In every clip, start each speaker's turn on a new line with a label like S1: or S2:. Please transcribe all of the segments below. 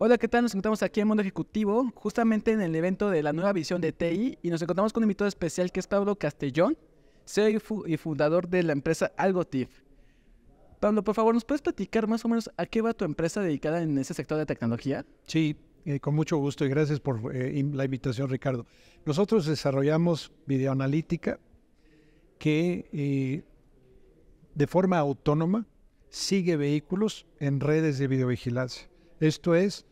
S1: Hola, ¿qué tal? Nos encontramos aquí en Mundo Ejecutivo, justamente en el evento de la nueva visión de TI, y nos encontramos con un invitado especial que es Pablo Castellón, CEO y fundador de la empresa AlgoTIF.
S2: Pablo, por favor, ¿nos puedes platicar más o menos a qué va tu empresa dedicada en ese sector de tecnología? Sí, eh, con mucho gusto y gracias por eh, la invitación, Ricardo. Nosotros desarrollamos videoanalítica que eh, de forma autónoma sigue vehículos en redes de videovigilancia. Esto es,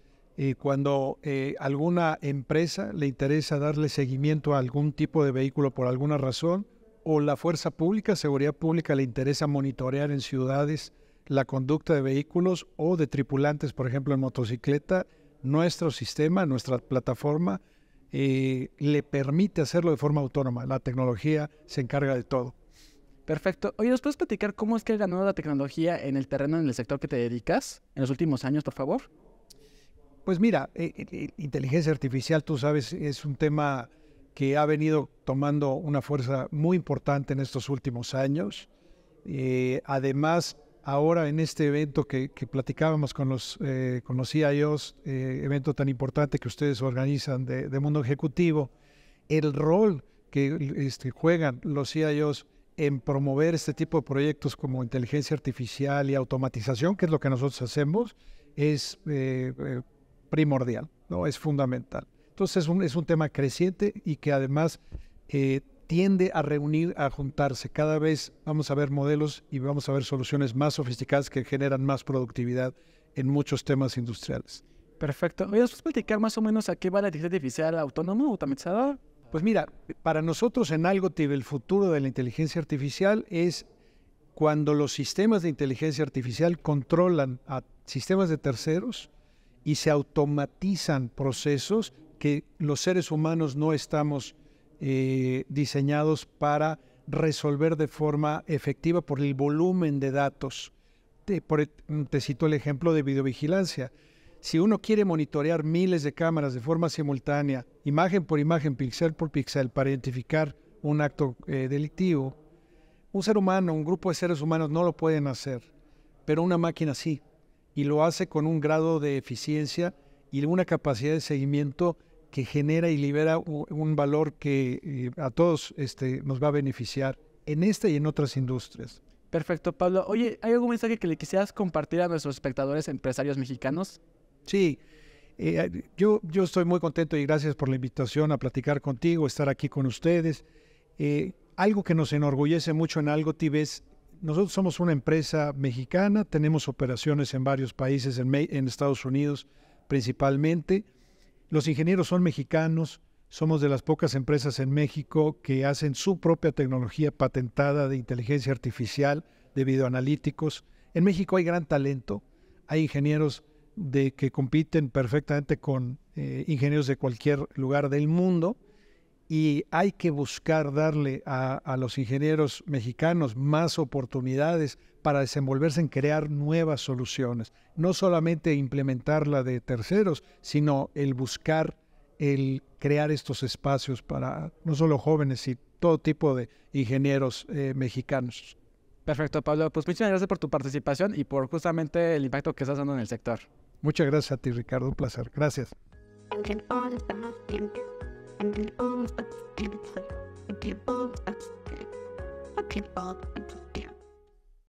S2: cuando alguna empresa le interesa darle seguimiento a algún tipo de vehículo por alguna razón, o la fuerza pública, seguridad pública, le interesa monitorear en ciudades la conducta de vehículos o de tripulantes, por ejemplo, en motocicleta, nuestro sistema, nuestra plataforma, eh, le permite hacerlo de forma autónoma. La tecnología se encarga de todo. Perfecto. Oye, ¿nos puedes platicar cómo es que ha ganado la
S1: tecnología en el terreno, en el sector que te dedicas en los últimos años, por favor?
S2: Pues mira, eh, eh, inteligencia artificial, tú sabes, es un tema que ha venido tomando una fuerza muy importante en estos últimos años. además, ahora en este evento que, platicábamos con los, eh, CIOs, eh, evento tan importante que ustedes organizan de, mundo ejecutivo, el rol que este, juegan los CIOs en promover este tipo de proyectos como inteligencia artificial y automatización, que es lo que nosotros hacemos, es eh, primordial, ¿no? es fundamental. Entonces es un, tema creciente y que además tiende a reunir, a juntarse. Cada vez vamos a ver modelos y vamos a ver soluciones más sofisticadas que generan más productividad en muchos temas industriales. Perfecto. ¿Me puedes platicar más o menos a qué va la inteligencia artificial autónoma, automatizada? Pues mira, para nosotros en Algotive el futuro de la inteligencia artificial es cuando los sistemas de inteligencia artificial controlan a sistemas de terceros y se automatizan procesos que los seres humanos no estamos eh, diseñados para resolver de forma efectiva por el volumen de datos. E, mm, te, cito el ejemplo de videovigilancia. Si uno quiere monitorear miles de cámaras de forma simultánea, imagen por imagen, pixel por pixel, para identificar un acto eh, delictivo, un ser humano, un grupo de seres humanos no lo pueden hacer, pero una máquina sí, y lo hace con un grado de eficiencia y una capacidad de seguimiento que genera y libera un valor que eh, a todos este, nos va a beneficiar en esta y en otras industrias. Perfecto, Pablo. Oye, ¿hay algún mensaje que le quisieras compartir a nuestros espectadores empresarios
S1: mexicanos?
S2: Sí, eh, yo, yo estoy muy contento y gracias por la invitación a platicar contigo, estar aquí con ustedes. Eh, algo que nos enorgullece mucho en algo tibes nosotros somos una empresa mexicana, tenemos operaciones en varios países, en, en Estados Unidos principalmente. Los ingenieros son mexicanos, somos de las pocas empresas en México que hacen su propia tecnología patentada de inteligencia artificial, de videoanalíticos. En México hay gran talento, hay ingenieros de, que compiten perfectamente con eh, ingenieros de cualquier lugar del mundo y hay que buscar darle a, los ingenieros mexicanos más oportunidades para desenvolverse en crear nuevas soluciones, no solamente implementar la de terceros, sino el buscar, el crear estos espacios para no solo jóvenes, sino todo tipo de ingenieros eh, mexicanos.
S1: Perfecto, Pablo. Pues muchas gracias por tu participación y por justamente el impacto que estás dando en el sector.
S2: Muchas gracias a ti, Ricardo. Un placer. Gracias. A a a Okay, Bob. a Bob.